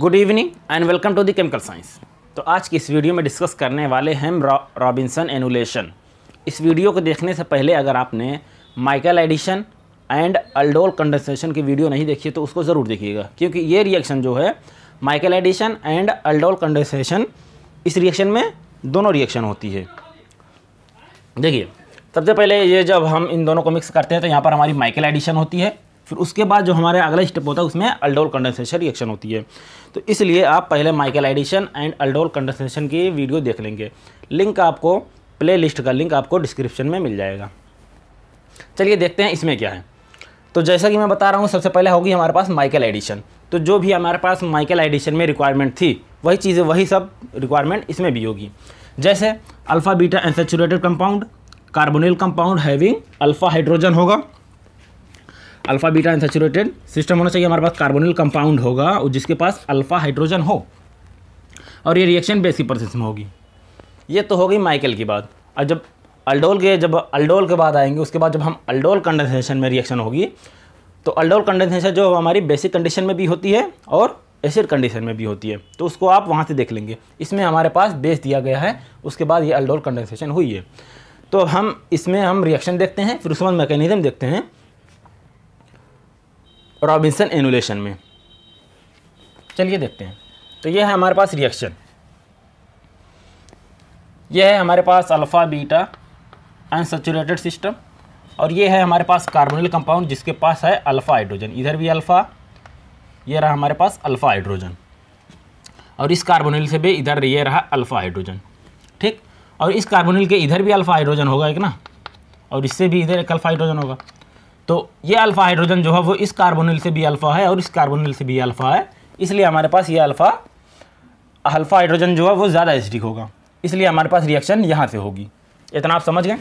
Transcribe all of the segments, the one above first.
Good evening and welcome to the chemical science तो आज की इस वीडियो में डिस्कस करने वाले हैं रॉबिन्सन एनुलेशन इस वीडियो को देखने से पहले अगर आपने Michael addition and aldol condensation की वीडियो नहीं देखी तो उसको ज़रूर देखिएगा क्योंकि ये रिएक्शन जो है Michael addition and aldol condensation इस रिएक्शन में दोनों रिएक्शन होती है देखिए सबसे पहले ये जब हम इन दोनों को मिक्स करते हैं तो यहाँ पर हमारी माइकल एडिशन होती है फिर उसके बाद जो हमारे अगला स्टेप होता है उसमें अल्डोल कंडेंसेशन रिएक्शन होती है तो इसलिए आप पहले Michael addition and aldol condensation की वीडियो देख लेंगे लिंक आपको प्ले लिस्ट का लिंक आपको डिस्क्रिप्शन में मिल जाएगा चलिए देखते हैं इसमें क्या है तो जैसा कि मैं बता रहा हूँ सबसे पहले होगी हमारे पास माइकल एडिशन तो जो भी हमारे पास माइकल एडिशन में रिक्वायरमेंट थी वही चीज़ें वही सब रिक्वायरमेंट इसमें भी होगी जैसे alpha beta unsaturated compound carbonyl compound having alpha hydrogen होगा अल्फ़ा बीटा इंसेचुरेटेड सिस्टम होना चाहिए हमारे पास कार्बोनिल कंपाउंड होगा और जिसके पास अल्फ़ा हाइड्रोजन हो और ये रिएक्शन बेसिक प्रोसेस में होगी ये तो होगी माइकल की बात और जब अल्डोल के जब अल्डोल के बाद आएंगे उसके बाद जब हम अल्डोल कंडेंसेशन में रिएक्शन होगी तो अल्डोल कंडेंसेशन जो हमारी बेसिक कंडीशन में भी होती है और एसिड कंडीशन में भी होती है तो उसको आप वहाँ से देख लेंगे इसमें हमारे पास बेस दिया गया है उसके बाद ये अल्डोल कंडेंसेशन हुई है तो हम इसमें हम रिएक्शन देखते हैं फिर उसके बाद मैकेनिज्म देखते हैं रॉबिन्सन एनुलेशन में चलिए देखते हैं तो यह है हमारे पास रिएक्शन यह है हमारे पास अल्फ़ा बीटा अनसेचुरेटेड सिस्टम और ये है हमारे पास कार्बोनिल कंपाउंड जिसके पास है अल्फ़ा हाइड्रोजन इधर भी अल्फ़ा ये रहा हमारे पास अल्फ़ा हाइड्रोजन और इस कार्बोनिल से भी इधर ये रहा अल्फ़ा हाइड्रोजन ठीक और इस कार्बोनिल के इधर भी अल्फ़ा हाइड्रोजन होगा एक ना और इससे भी इधर एक अल्फ़ा हाइड्रोजन होगा तो ये अल्फ़ा हाइड्रोजन जो है वो इस कार्बोनिल से भी अल्फ़ा है और इस कार्बोनिल से भी अल्फ़ा है इसलिए हमारे पास ये अल्फ़ा अल्फ़ा हाइड्रोजन जो है वो ज़्यादा एसिडिक होगा इसलिए हमारे पास रिएक्शन यहाँ से होगी इतना आप समझ गए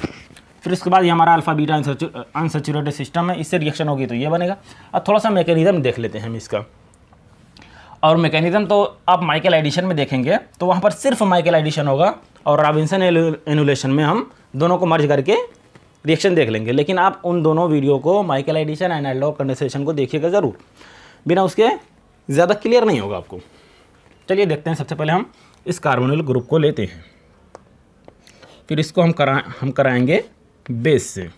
फिर उसके बाद ये हमारा अल्फ़ा बीटा अनसेचुरेटेड सिस्टम है इससे रिएक्शन होगी तो ये बनेगा अब थोड़ा सा मैकेनिज़्म देख लेते हैं हम इसका और मैकेनिज़्म तो आप माइकल एडिशन में देखेंगे तो वहाँ पर सिर्फ माइकल एडिशन होगा और रॉबिन्सन एनुलेशन में हम दोनों को मर्ज करके रिएक्शन देख लेंगे लेकिन आप उन दोनों वीडियो को Michael addition and aldol condensation को देखिएगा ज़रूर बिना उसके ज़्यादा क्लियर नहीं होगा आपको चलिए देखते हैं सबसे पहले हम इस कार्बोनिल ग्रुप को लेते हैं फिर इसको हम करा हम कराएंगे बेस से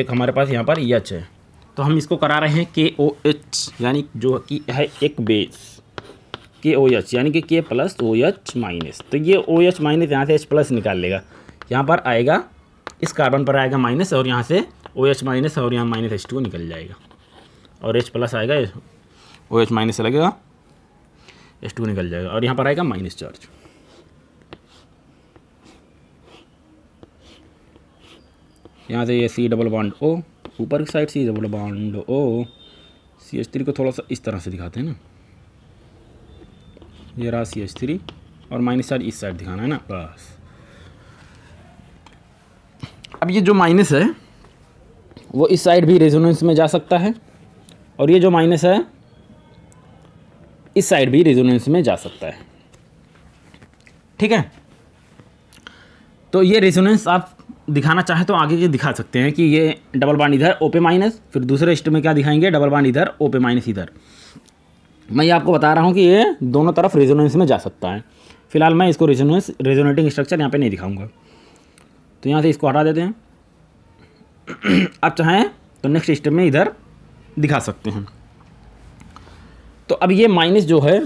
एक हमारे पास यहाँ पर यच है तो हम इसको करा रहे हैं के ओ एच यानी जो कि है एक बेस के ओ एच यानी कि के प्लस ओ एच माइनस तो ये ओ एच माइनस यहाँ से एच प्लस निकाल लेगा यहाँ पर आएगा इस कार्बन पर आएगा माइनस और यहाँ से ओ एच माइनस और यहाँ माइनस एच टू निकल जाएगा और एच प्लस आएगा ओ एच माइनस लगेगा एच टू निकल जाएगा और यहाँ पर आएगा माइनस चार्ज यहाँ से ये सी डबल बॉन्ड ओ ऊपर की side C double bond O C H three को थोड़ा सा इस तरह से दिखाते हैं ना ये रहा सी एच थ्री और माइनस चार इस साइड दिखाना है ना बस अब ये जो माइनस है वो इस साइड भी रेजोनेंस में जा सकता है और ये जो माइनस है इस साइड भी रेजोनेंस में जा सकता है ठीक है तो ये रेजोनेंस आप दिखाना चाहे तो आगे ये दिखा सकते हैं कि ये डबल बांड इधर ओपे माइनस फिर दूसरे स्टेप में क्या दिखाएंगे डबल बांड इधर ओपे माइनस इधर मैं ये आपको बता रहा हूँ कि ये दोनों तरफ रेजोनेंस में जा सकता है फिलहाल मैं इसको रेजोनेंस रेजोनेटिंग स्ट्रक्चर यहाँ पे नहीं दिखाऊंगा तो यहाँ से इसको हटा देते हैं आप चाहें तो नेक्स्ट स्टेप में इधर दिखा सकते हैं तो अब ये माइनस जो है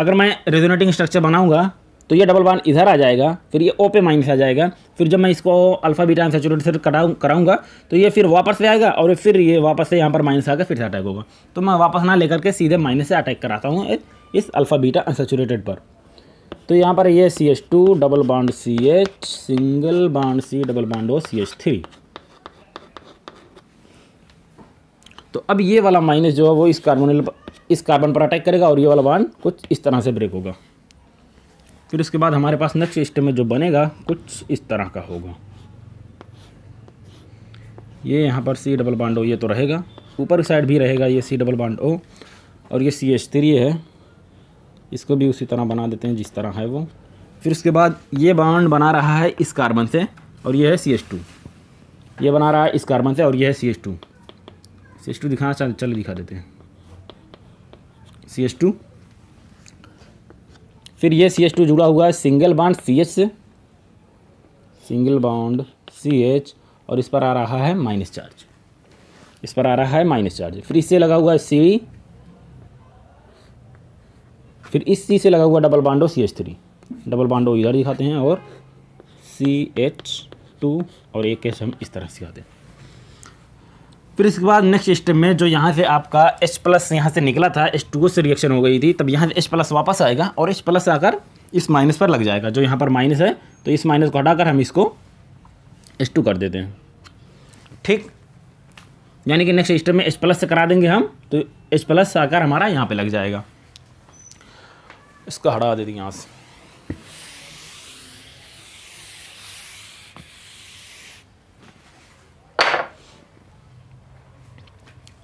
अगर मैं रेजोनेटिंग स्ट्रक्चर बनाऊँगा तो ये डबल बॉन्ड इधर आ जाएगा फिर ये ओपे माइनस आ जाएगा फिर जब मैं इसको अल्फा बीटा सेचुरेट से कराऊँ तो ये फिर वापस से आएगा और फिर ये वापस से यहाँ पर माइनस आकर फिर से अटैक होगा तो मैं वापस ना लेकर के सीधे माइनस से अटैक कराता हूँ इस अल्फ़ा बीटा अनसेचुरेटेड पर तो यहाँ पर ये C H two double bond C H single bond C double bond O C H three तो अब ये वाला माइनस जो है वो इस कार्बोनिल इस कार्बन पर अटैक करेगा और ये वाला बॉन्ड कुछ इस तरह से ब्रेक होगा फिर उसके बाद हमारे पास नेक्स्ट स्टेप में जो बनेगा कुछ इस तरह का होगा ये यहाँ पर सी डबल बाड ओ ये तो रहेगा ऊपर साइड भी रहेगा ये सी डबल बाड ओ और ये सी एच थ्री है इसको भी उसी तरह बना देते हैं जिस तरह है वो फिर उसके बाद ये बाड बना रहा है इस कार्बन से और ये है सी एच टू ये बना रहा है इस कार्बन से और ये है C H two C H two दिखाना चल चल दिखा देते हैं सी एच टू फिर ये सी एच टू जुड़ा हुआ है सिंगल बाउंड सी से सिंगल बाउंड सी एच और इस पर आ रहा है माइनस चार्ज इस पर आ रहा है माइनस चार्ज फिर इससे लगा हुआ है सी फिर इस सी से लगा हुआ डबल बांडो सी एच थ्री डबल बांडो इधर दिखाते हैं और सी एच टू और एक एच हम इस तरह से हैं फिर इसके बाद नेक्स्ट स्टेप में जो यहाँ से आपका H प्लस यहाँ से निकला था टू से रिएक्शन हो गई थी तब यहाँ से H प्लस वापस आएगा और H प्लस आकर इस माइनस पर लग जाएगा जो यहाँ पर माइनस है तो इस माइनस को हटाकर हम इसको टू कर देते हैं ठीक यानी कि नेक्स्ट स्टेप में H प्लस से करा देंगे हम तो H प्लस आकर हमारा यहाँ पर लग जाएगा इसको हटा देते यहाँ से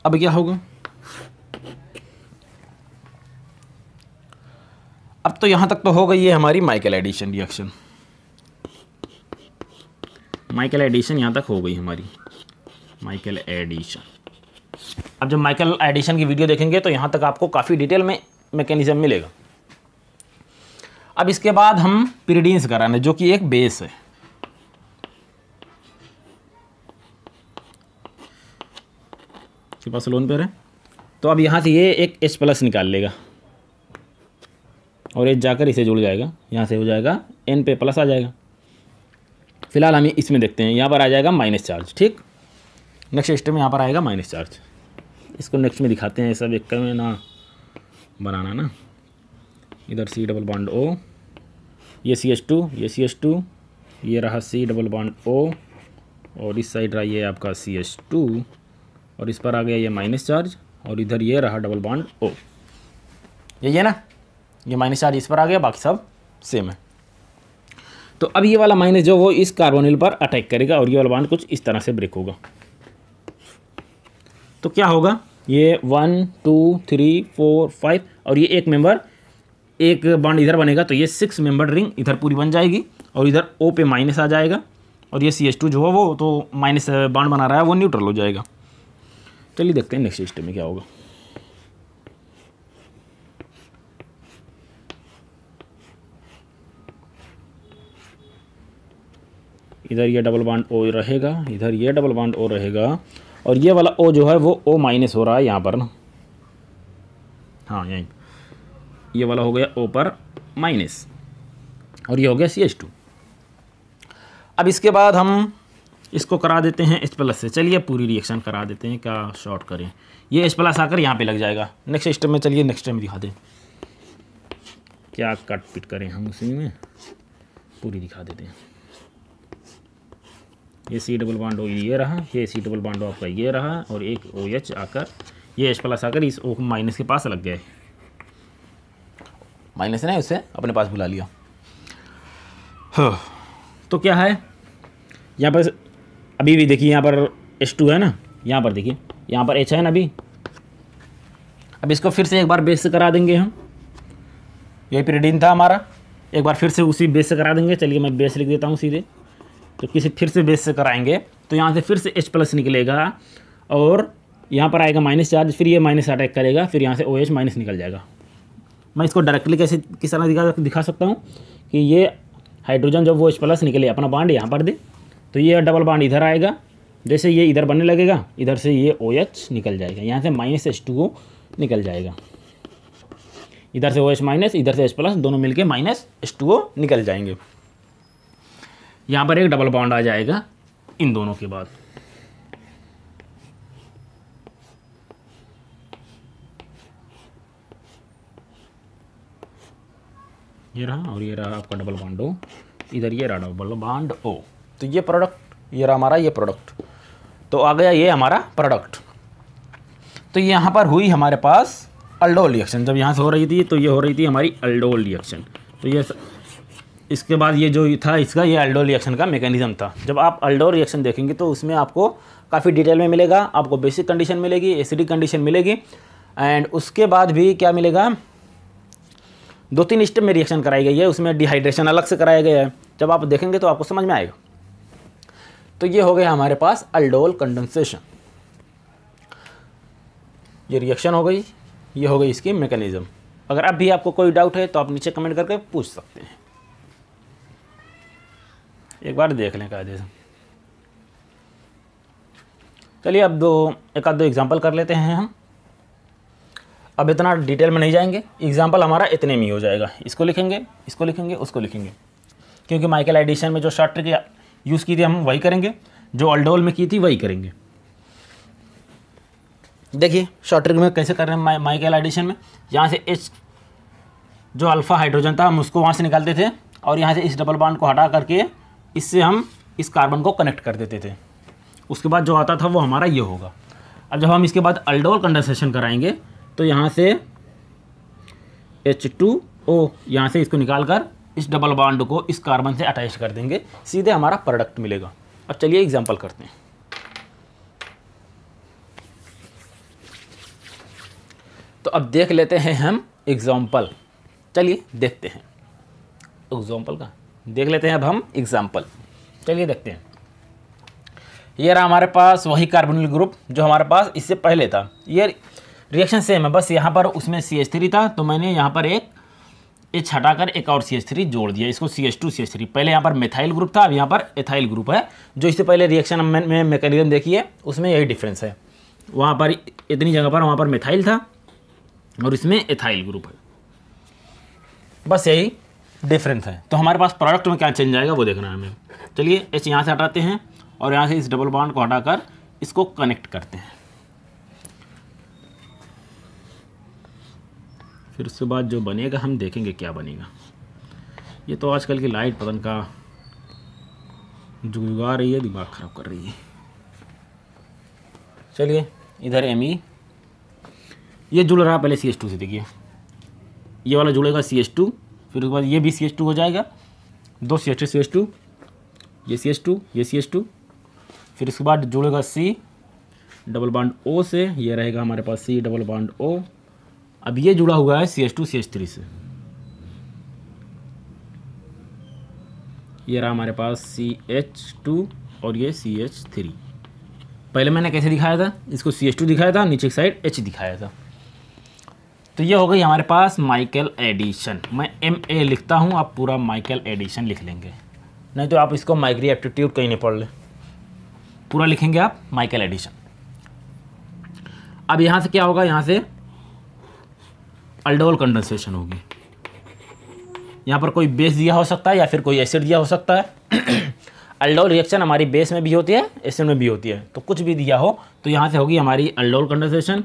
अब क्या होगा अब तो यहां तक तो हो गई है हमारी Michael addition reaction Michael addition यहां तक हो गई हमारी माइकल एडिशन अब जब माइकल एडिशन की वीडियो देखेंगे तो यहां तक आपको काफ़ी डिटेल में मैकेनिज्म मिलेगा अब इसके बाद हम पिरीडीन्स कराना जो कि एक बेस है इसके पास लोन पेयर है तो अब यहाँ से ये एक एच प्लस निकाल लेगा और एच जाकर इसे जुड़ जाएगा यहाँ से हो जाएगा एन पे प्लस आ जाएगा फिलहाल हम इसमें देखते हैं यहाँ पर आ जाएगा माइनस चार्ज ठीक नेक्स्ट स्टेप में यहाँ पर आएगा माइनस चार्ज इसको नेक्स्ट में दिखाते हैं सब एक में ना बनाना ना इधर सी डबल बॉन्ड ओ ये सी एच टू ये सी एच टू ये रहा सी डबल बॉन्ड ओ और इस साइड रहा ये आपका सी एच टू और इस पर आ गया ये माइनस चार्ज और इधर ये रहा डबल बॉन्ड ओ यही है ना ये माइनस चार्ज इस पर आ गया बाकी सब सेम है तो अब ये वाला माइनस जो वो इस कार्बोनिल पर अटैक करेगा और ये वाला बॉन्ड कुछ इस तरह से ब्रेक होगा तो क्या होगा ये one two three four five और ये एक मेंबर एक बॉन्ड इधर बनेगा तो ये सिक्स मेंबर रिंग इधर पूरी बन जाएगी और इधर ओ पे माइनस आ जाएगा और ये सी एस टू जो है वो तो माइनस बॉन्ड बना रहा है वो न्यूट्रल हो जाएगा चलिए देखते हैं नेक्स्ट स्टेप में क्या होगा इधर ये डबल बांड ओ रहेगा इधर ये डबल बांड ओ रहेगा और ये वाला ओ जो है वो ओ माइनस हो रहा है यहाँ पर ना हाँ यहीं ये वाला हो गया ओ पर माइनस और ये हो गया सी एच टू अब इसके बाद हम इसको करा देते हैं एच प्लस से चलिए पूरी रिएक्शन करा देते हैं क्या शॉर्ट करें ये एच प्लस आकर यहाँ पे लग जाएगा नेक्स्ट स्टेप में चलिए नेक्स्ट टाइम दिखा दें क्या कट पिट करें हम उसी में पूरी दिखा देते हैं ये सी डबल बांड ओ ये रहा ये सी डबल बांड आपका ये रहा और एक ओ एच आकर ये एच प्लस आकर इस ओ माइनस के पास लग गए माइनस नहीं उसे अपने पास बुला लिया हाँ, तो क्या है यहाँ पर अभी भी देखिए यहाँ पर एच टू है ना यहाँ पर देखिए यहाँ पर एच है ना अभी अब इसको फिर से एक बार बेस से करा देंगे हम यही पीरियडीन था हमारा एक बार फिर से उसी बेस से करा देंगे चलिए मैं बेस लिख देता हूँ सीधे तो किसी फिर से बेस से कराएंगे तो यहाँ से फिर से एच प्लस निकलेगा और यहाँ पर आएगा माइनस चार्ज फिर ये माइनस अटैक करेगा फिर यहाँ से ओ एच माइनस निकल जाएगा मैं इसको डायरेक्टली कैसे किस तरह दिखा दिखा सकता हूँ कि ये हाइड्रोजन जब वो एच प्लस निकले अपना बाड यहाँ पर दे तो ये डबल बाड इधर आएगा जैसे ये इधर बनने लगेगा इधर से ये ओ OH निकल जाएगा यहाँ से माइनस एच टू निकल जाएगा इधर से ओ एच माइनस इधर से एच प्लस दोनों मिलके माइनस एच टू ओ निकल जाएंगे यहाँ पर एक डबल बाउंड आ जाएगा इन दोनों के बाद ये रहा और ये रहा आपका डबल बाउंड ओ इधर ये रहा डबल बाउंड ओ तो ये प्रोडक्ट ये रहा हमारा ये प्रोडक्ट तो आ गया ये हमारा प्रोडक्ट तो यहाँ पर हुई हमारे पास अल्डोल रिएक्शन जब यहाँ से हो रही थी तो ये हो रही थी हमारी अल्डोल रिएक्शन तो ये इसके बाद ये जो था इसका ये अल्डोल रिएक्शन का मेकेनिज़्म था जब आप अल्डोल रिएक्शन देखेंगे तो उसमें आपको काफ़ी डिटेल में मिलेगा आपको बेसिक कंडीशन मिलेगी एसिडिक कंडीशन मिलेगी एंड उसके बाद भी क्या मिलेगा दो तीन स्टेप में रिएक्शन कराई गई है उसमें डिहाइड्रेशन अलग से कराया गया है जब आप देखेंगे तो आपको समझ में आएगा तो ये हो गया हमारे पास अल्डोल कंडेंसेशन ये रिएक्शन हो गई ये हो गई इसकी मैकेनिज़्म अगर अब भी आपको कोई डाउट है तो आप नीचे कमेंट करके पूछ सकते हैं एक बार देख लें कायदे से चलिए अब दो एक आध दो एग्ज़ाम्पल कर लेते हैं हम अब इतना डिटेल में नहीं जाएंगे एग्ज़ाम्पल हमारा इतने में ही हो जाएगा इसको लिखेंगे इसको लिखेंगे उसको लिखेंगे क्योंकि माइकल एडिशन में जो शॉर्ट ट्रिक यूज़ की थी हम वही करेंगे जो अल्डोल में की थी वही करेंगे देखिए शॉर्ट ट्रिक में कैसे कर रहे हैं माइ माइकल एडिशन में यहाँ से एच जो अल्फ़ा हाइड्रोजन था हम उसको वहाँ से निकालते थे और यहाँ से इस डबल बाड को हटा करके इससे हम इस कार्बन को कनेक्ट कर देते थे उसके बाद जो आता था वो हमारा ये होगा अब जब हम इसके बाद अल्डोल कंडेंसेशन कराएंगे तो यहाँ से एच टू ओ यहाँ से इसको निकाल कर इस डबल बाड को इस कार्बन से अटैच कर देंगे सीधे हमारा प्रोडक्ट मिलेगा अब चलिए एग्जाम्पल करते हैं तो अब देख लेते हैं हम एग्ज़ाम्पल चलिए देखते हैं एग्ज़ाम्पल का देख लेते हैं अब हम एग्ज़ाम्पल चलिए देखते हैं ये रहा हमारे पास वही कार्बोनिल ग्रुप जो हमारे पास इससे पहले था ये रिएक्शन सेम है बस यहाँ पर उसमें सी एच थ्री था तो मैंने यहाँ पर एक इस हटाकर एक और सी एस थ्री जोड़ दिया इसको C H two C S three पहले यहाँ पर मिथाइल ग्रुप था अब यहाँ पर एथाइल ग्रुप है जो इससे पहले रिएक्शन में, में मैकेनिज्म देखी है उसमें यही डिफरेंस है वहाँ पर इतनी जगह पर वहाँ पर मिथाइल था और इसमें एथाइल ग्रुप है बस यही डिफरेंस है तो हमारे पास प्रोडक्ट में क्या चेंज आएगा वो देखना है हमें चलिए एच यहाँ से हटाते हैं और यहाँ से इस डबल बॉन्ड को हटाकर इसको कनेक्ट करते हैं फिर उसके बाद जो बनेगा हम देखेंगे क्या बनेगा ये तो आजकल की लाइट पतन का जुगा रही है दिमाग ख़राब कर रही है चलिए इधर एम ई e। ये जुड़ रहा पहले सी एस टू से देखिए ये वाला जुड़ेगा सी एस टू फिर उसके बाद ये भी सी एस टू हो जाएगा दो C S two C S two ये सी एस टू ये सी एस टू फिर उसके बाद जुड़ेगा सी डबल बाउंड ओ से ये रहेगा हमारे पास सी डबल बाउंड ओ अब ये जुड़ा हुआ है C H two C H three से ये रहा हमारे पास सी एच टू और ये सी एच थ्री पहले मैंने कैसे दिखाया था इसको सी एच टू दिखाया था नीचे की साइड एच दिखाया था तो ये हो गई हमारे पास माइकल एडिशन मैं एम ए लिखता हूँ आप पूरा माइकल एडिशन लिख लेंगे नहीं तो आप इसको माइक्री एप्टीट्यूड कहीं नहीं पढ़ लें पूरा लिखेंगे आप माइकल एडिशन अब यहाँ से क्या होगा यहाँ से अल्डोल कंडेंसेशन होगी यहाँ पर कोई बेस दिया हो सकता है या फिर कोई एसिड दिया हो सकता है अल्डोल रिएक्शन हमारी बेस में भी होती है एसिड में भी होती है तो कुछ भी दिया हो तो यहाँ से होगी हमारी aldol condensation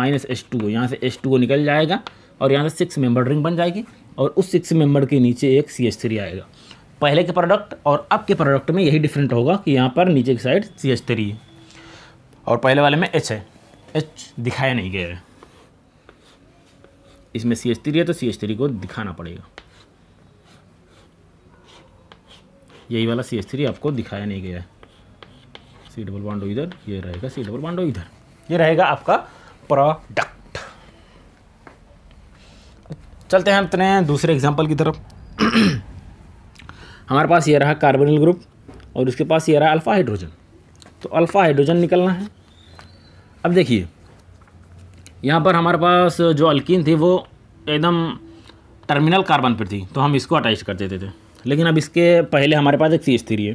minus H two यहाँ से एच टू को निकल जाएगा और यहाँ से सिक्स मेंबर रिंग बन जाएगी और उस सिक्स मेंबर के नीचे एक सी एच थ्री आएगा पहले के प्रोडक्ट और अब के प्रोडक्ट में यही डिफरेंट होगा कि यहाँ पर नीचे की साइड सी एच थ्री है और पहले वाले में एच है एच दिखाया नहीं गया है इसमें सी एच थ्री है तो सी एच थ्री को दिखाना पड़ेगा यही वाला सी एच थ्री आपको दिखाया नहीं गया है सी डबल बॉन्डो इधर ये रहेगा सी डबल बॉन्डो इधर ये रहेगा आपका प्रोडक्ट चलते हैं अपने दूसरे एग्जाम्पल की तरफ हमारे पास ये रहा कार्बोनिल ग्रुप और उसके पास ये रहा अल्फ़ा हाइड्रोजन तो अल्फ़ा हाइड्रोजन निकलना है अब देखिए यहाँ पर हमारे पास जो अल्किन थी वो एकदम टर्मिनल कार्बन पर थी तो हम इसको अटैच कर देते थे लेकिन अब इसके पहले हमारे पास एक सी एच थ्री है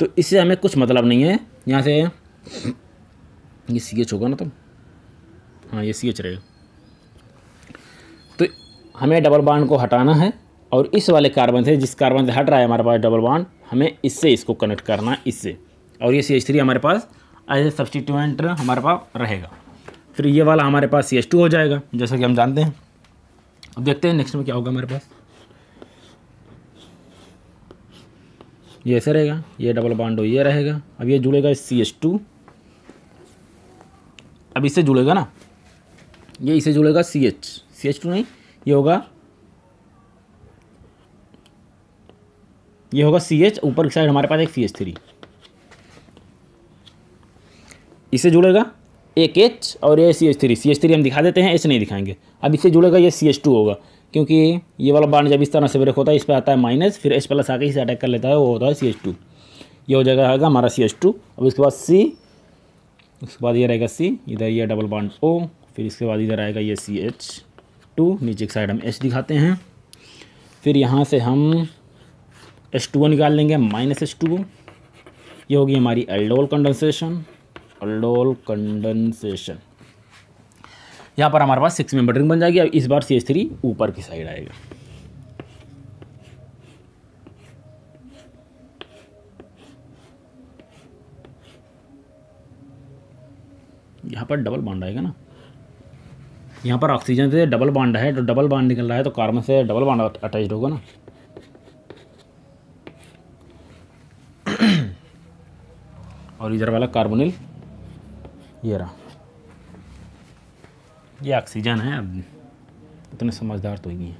तो इससे हमें कुछ मतलब नहीं है यहाँ से ये सी एच होगा ना तो हाँ ये सी एच रहेगा तो हमें डबल बाड को हटाना है और इस वाले कार्बन से जिस कार्बन से हट रहा है हमारे पास डबल बाड हमें इससे इसको कनेक्ट करना है इससे और ये सी एच थ्री हमारे पास एज ए सब्सटीट्यूएंट हमारे पास रहेगा फिर ये वाला हमारे पास सी हो जाएगा जैसा कि हम जानते हैं अब देखते हैं नेक्स्ट में क्या होगा हमारे पास ये ऐसे रहेगा ये डबल बाउंड ये रहेगा अब ये जुड़ेगा सी एस टू अब इससे जुड़ेगा ना ये इसे जुड़ेगा C H C H two नहीं ये होगा ये होगा सी एच ऊपर की साइड हमारे पास एक सी एच थ्री इसे जुड़ेगा एक एच और ये C H three C H three हम दिखा देते हैं एच नहीं दिखाएंगे अब इससे जुड़ेगा ये सी एच टू होगा क्योंकि ये वाला बाड जब इस तरह से ब्रेक होता है इस पर आता है माइनस फिर एच प्लस आके इसे अटैक कर लेता है वो होता है सी एच टू ये हो जाएगा आएगा हमारा सी एच टू अब इसके बाद सी उसके बाद ये रहेगा सी इधर ये डबल बाड ओ फिर इसके बाद इधर आएगा ये सी एच टू नीचे की साइड हम एच दिखाते हैं फिर यहाँ से हम एच टू निकाल लेंगे माइनस एच टू ये होगी हमारी एल्डोल कंडेंसेशन अल्डोल कंडेंसेशन यहाँ पर हमारे पास सिक्स मेंबर रिंग बन जाएगी अब इस बार सी एच थ्री ऊपर की साइड आएगा यहाँ पर डबल बॉन्ड आएगा ना यहाँ पर ऑक्सीजन से डबल बॉन्ड है तो डबल बॉन्ड निकल रहा है तो कार्बन से डबल बॉन्ड अटैच होगा ना और इधर वाला कार्बोनिल ये रहा ये ऑक्सीजन है अब इतने समझदार तो ही है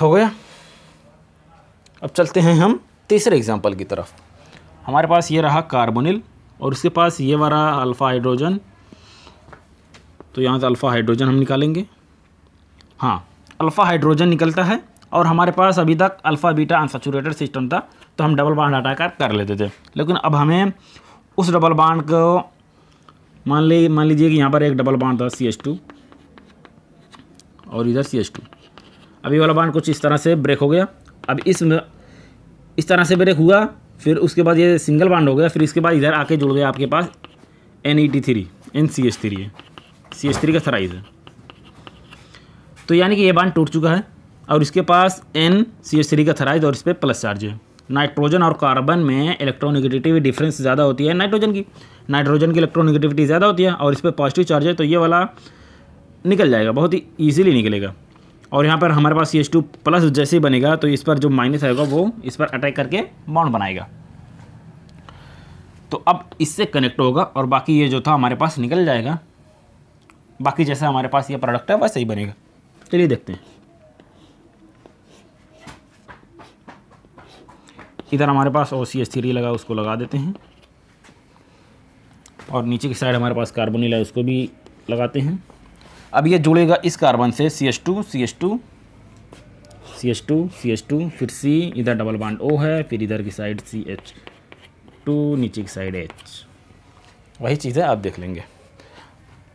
हो गया अब चलते हैं हम तीसरे एग्ज़ाम्पल की तरफ हमारे पास ये रहा कार्बोनिल और उसके पास ये वाला अल्फ़ा हाइड्रोजन तो यहाँ से अल्फ़ा हाइड्रोजन हम निकालेंगे हाँ अल्फ़ा हाइड्रोजन निकलता है और हमारे पास अभी तक अल्फ़ा बीटा अनसेचुरेटेड सिस्टम था तो हम डबल बाउंड हटाकर कर लेते थे लेकिन अब हमें उस डबल बाड को मान ली मान लीजिए कि यहाँ पर एक डबल बाड था सी एच टू और इधर सी अभी टू वाला बाड कुछ इस तरह से ब्रेक हो गया अब इस इस तरह से ब्रेक हुआ फिर उसके बाद ये सिंगल बाड हो गया फिर इसके बाद इधर आके जुड़ गया आपके पास N E T three N C H three है सी एच थ्री का सराइज है तो यानी कि ये बांध टूट चुका है और इसके पास एन सी एच थ्री का थराइज और इस पर प्लस चार्ज है नाइट्रोजन और कार्बन में इलेक्ट्रोनिगेटिविटी डिफरेंस ज़्यादा होती है नाइट्रोजन की नाइट्रोजन की इलेक्ट्रोनिगेटिविटी ज़्यादा होती है और इस पर पॉजिटिव चार्ज है तो ये वाला निकल जाएगा बहुत ही ईजिली निकलेगा और यहाँ पर हमारे पास सी एच टू प्लस जैसे ही बनेगा तो इस पर जो माइनस आएगा वो इस पर अटैक करके बाउंड बनाएगा तो अब इससे कनेक्ट होगा और बाकी ये जो था हमारे पास निकल जाएगा बाकी जैसा हमारे पास ये प्रोडक्ट है वैसे ही बनेगा चलिए देखते हैं इधर हमारे पास ओ सी एस थ्री लगा उसको लगा देते हैं और नीचे की साइड हमारे पास कार्बन लगा उसको भी लगाते हैं अब ये जुड़ेगा इस कार्बन से C S two C S two C S two C S two फिर सी इधर डबल बाड ओ है फिर इधर की साइड सी एच टू नीचे की साइड एच वही चीज़ें आप देख लेंगे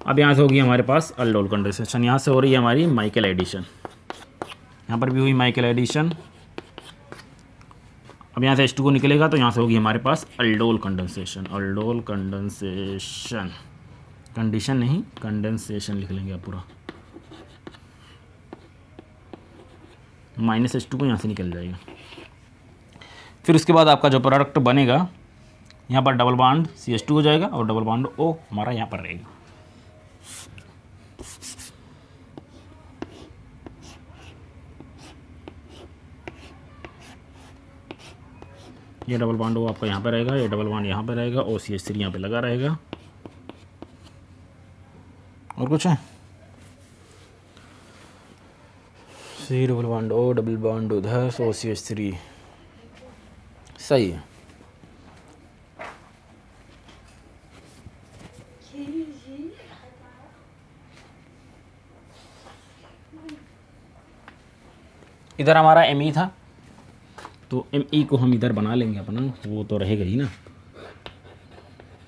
अब यहाँ से होगी हमारे पास अल्डोल कंडेंसेशन यहाँ से हो रही है हमारी माइकल एडिशन यहाँ पर भी हुई माइकल एडिशन अब यहाँ से एच टू को निकलेगा तो यहाँ से होगी हमारे पास aldol condensation aldol condensation condition नहीं कंडेंसेशन लिख लेंगे आप पूरा माइनस एच टू को यहाँ से निकल जाएगा फिर उसके बाद आपका जो प्रोडक्ट बनेगा यहाँ पर double bond C H two हो जाएगा और डबल बाड ओ हमारा यहाँ पर रहेगा ये डबल बॉन्ड वो आपका यहाँ पे रहेगा ये डबल बॉन्ड यहाँ पे रहेगा ओ सी एच थ्री यहाँ पर लगा रहेगा और कुछ है C double bond O double bond उधर ओ सी एच थ्री सही है इधर हमारा एम ई e था तो एम ई e को हम इधर बना लेंगे अपना वो तो रहेगा ही ना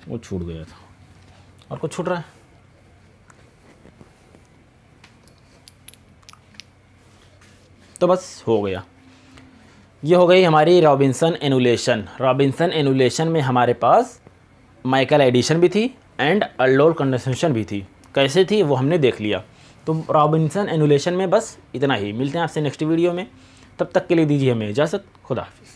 वो छूट गया था और कुछ छूट रहा है तो बस हो गया ये हो गई हमारी रॉबिन्सन एनुलेशन रॉबिन्सन एनुलेशन में हमारे पास माइकल एडिशन भी थी एंड अल्डोल कंडेंसेशन भी थी कैसे थी वो हमने देख लिया तो रॉबिन्सन एनुलेशन में बस इतना ही मिलते हैं आपसे नेक्स्ट वीडियो में तब तक के लिए दीजिए हमें इजाज़त खुदा हाफिज़